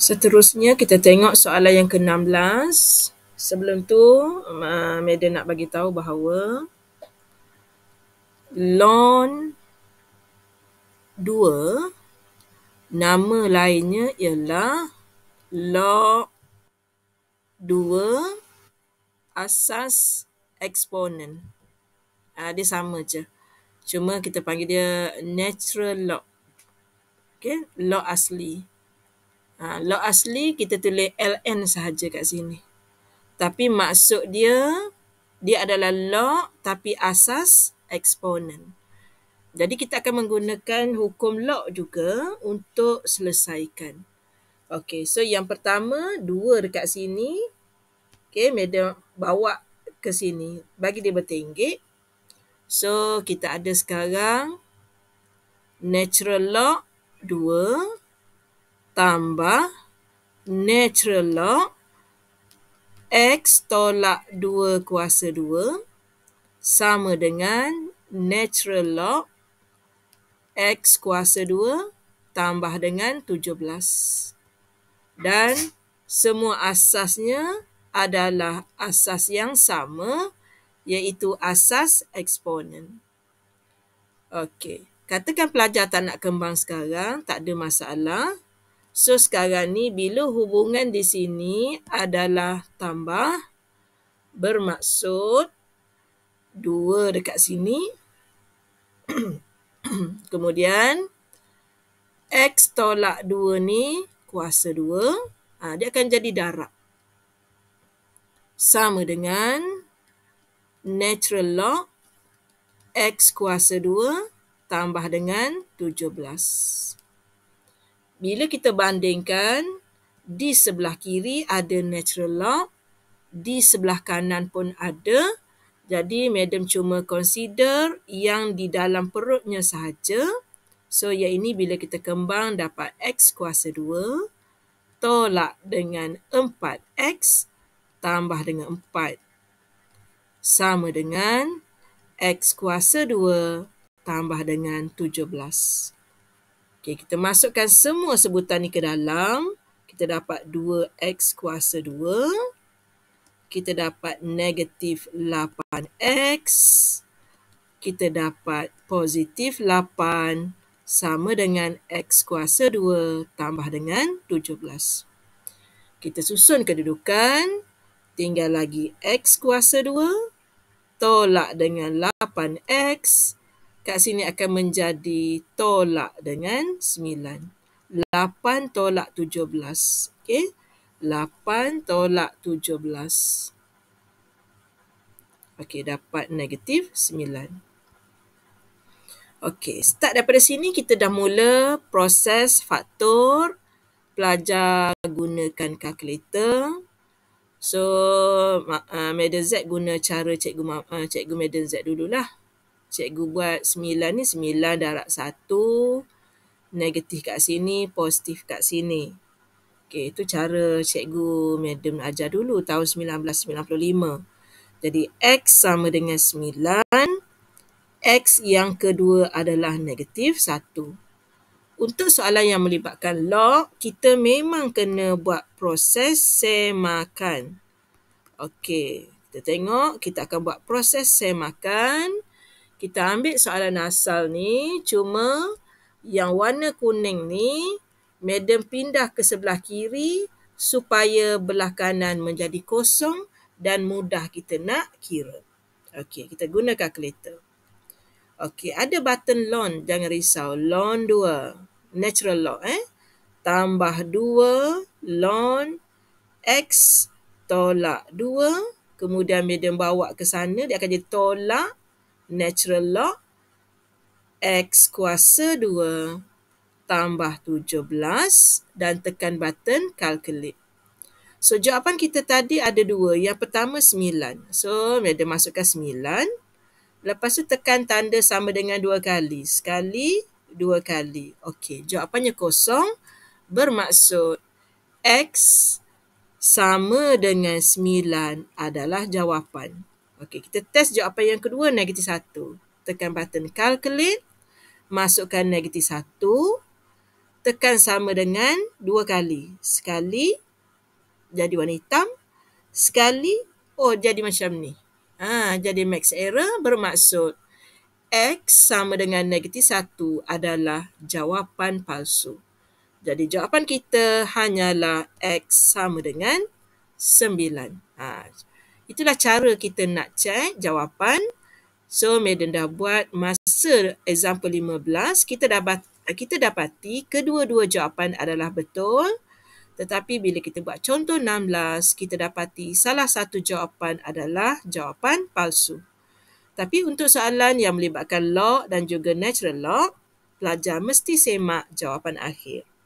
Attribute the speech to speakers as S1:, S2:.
S1: Seterusnya kita tengok soalan yang ke-16. Sebelum tu, uh, Madam nak bagi tahu bahawa loan 2 nama lainnya ialah log 2 asas eksponen. Uh, ah, dia sama je. Cuma kita panggil dia natural log. Okay, log asli. Ha, log asli kita tulis ln sahaja kat sini. Tapi maksud dia, dia adalah log tapi asas eksponen. Jadi kita akan menggunakan hukum log juga untuk selesaikan. Okey, so yang pertama, dua dekat sini. Okey, media bawa ke sini. Bagi dia bertinggik. So, kita ada sekarang natural log 2 tambah natural log X tolak 2 kuasa 2 sama dengan natural log X kuasa 2 tambah dengan 17. Dan semua asasnya adalah asas yang sama iaitu asas eksponen. Okey, katakan pelajar tak nak kembang sekarang, tak ada masalah. So sekarang ni bila hubungan di sini adalah tambah bermaksud 2 dekat sini. Kemudian X tolak 2 ni kuasa 2. Ha, dia akan jadi darab. Sama dengan natural log X kuasa 2 tambah dengan 17 bila kita bandingkan di sebelah kiri ada natural log di sebelah kanan pun ada jadi madam cuma consider yang di dalam perutnya sahaja so ya ini bila kita kembang dapat x kuasa 2 tolak dengan 4x tambah dengan 4 sama dengan x kuasa 2 tambah dengan 17 Okay, kita masukkan semua sebutan ni ke dalam. Kita dapat 2x kuasa 2. Kita dapat negatif 8x. Kita dapat positif 8 sama dengan x kuasa 2 tambah dengan 17. Kita susun kedudukan. Tinggal lagi x kuasa 2 tolak dengan 8 8x kat sini akan menjadi tolak dengan 9. 8 tolak 17. Okey. 8 tolak 17. Okey, dapat negatif 9. Okey, start daripada sini kita dah mula proses faktor. Pelajar gunakan kalkulator. So, uh, Madam Z guna cara Cikgu, uh, Cikgu Madam Z dululah cikgu buat 9 ni 9 darab 1 negatif kat sini positif kat sini okey itu cara cikgu madam ajar dulu tahun 1995 jadi x sama dengan 9 x yang kedua adalah negatif 1 untuk soalan yang melibatkan log kita memang kena buat proses semakan okey kita tengok kita akan buat proses semakan kita ambil soalan asal ni cuma yang warna kuning ni madam pindah ke sebelah kiri supaya belah kanan menjadi kosong dan mudah kita nak kira. Okey, kita guna kalkulator. Okey, ada button lon, jangan risau. Lon 2, natural log eh. Tambah 2 lon x tolak 2. Kemudian medium bawa ke sana, dia akan jadi tolak natural log X kuasa 2 tambah 17 dan tekan button calculate. So jawapan kita tadi ada dua. Yang pertama 9. So ada masukkan 9. Lepas tu tekan tanda sama dengan dua kali. Sekali, dua kali. Okey, jawapannya kosong. Bermaksud X sama dengan 9 adalah jawapan. Okey, kita test jawapan yang kedua negatif satu. Tekan button calculate. Masukkan negatif satu. Tekan sama dengan dua kali. Sekali jadi warna hitam. Sekali, oh jadi macam ni. Ha, jadi max error bermaksud X sama dengan negatif satu adalah jawapan palsu. Jadi jawapan kita hanyalah X sama dengan sembilan. Ha, Itulah cara kita nak check jawapan. So Madam dah buat masa example 15 kita dapat kita dapati kedua-dua jawapan adalah betul. Tetapi bila kita buat contoh 16 kita dapati salah satu jawapan adalah jawapan palsu. Tapi untuk soalan yang melibatkan log dan juga natural log pelajar mesti semak jawapan akhir.